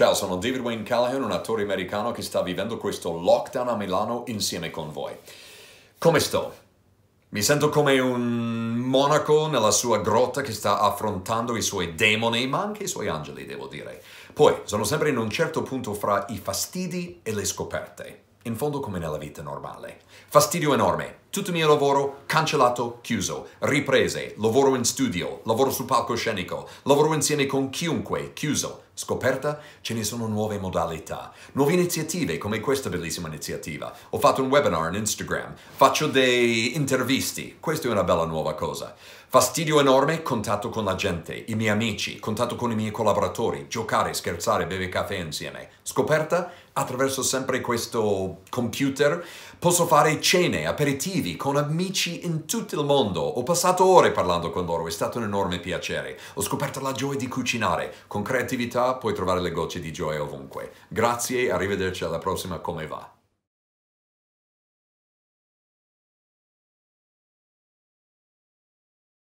Ciao, sono David Wayne Callahan, un attore americano che sta vivendo questo lockdown a Milano insieme con voi. Come sto? Mi sento come un monaco nella sua grotta che sta affrontando i suoi demoni, ma anche i suoi angeli, devo dire. Poi, sono sempre in un certo punto fra i fastidi e le scoperte. In fondo come nella vita normale. Fastidio enorme. Tutto il mio lavoro cancellato, chiuso. Riprese, lavoro in studio, lavoro sul palcoscenico, lavoro insieme con chiunque, chiuso scoperta, ce ne sono nuove modalità, nuove iniziative come questa bellissima iniziativa. Ho fatto un webinar in Instagram, faccio dei intervisti, questa è una bella nuova cosa. Fastidio enorme, contatto con la gente, i miei amici, contatto con i miei collaboratori, giocare, scherzare, bere caffè insieme. Scoperta, attraverso sempre questo computer, posso fare cene, aperitivi con amici in tutto il mondo. Ho passato ore parlando con loro, è stato un enorme piacere. Ho scoperto la gioia di cucinare, con creatività puoi trovare le gocce di gioia ovunque. Grazie, arrivederci alla prossima Come va.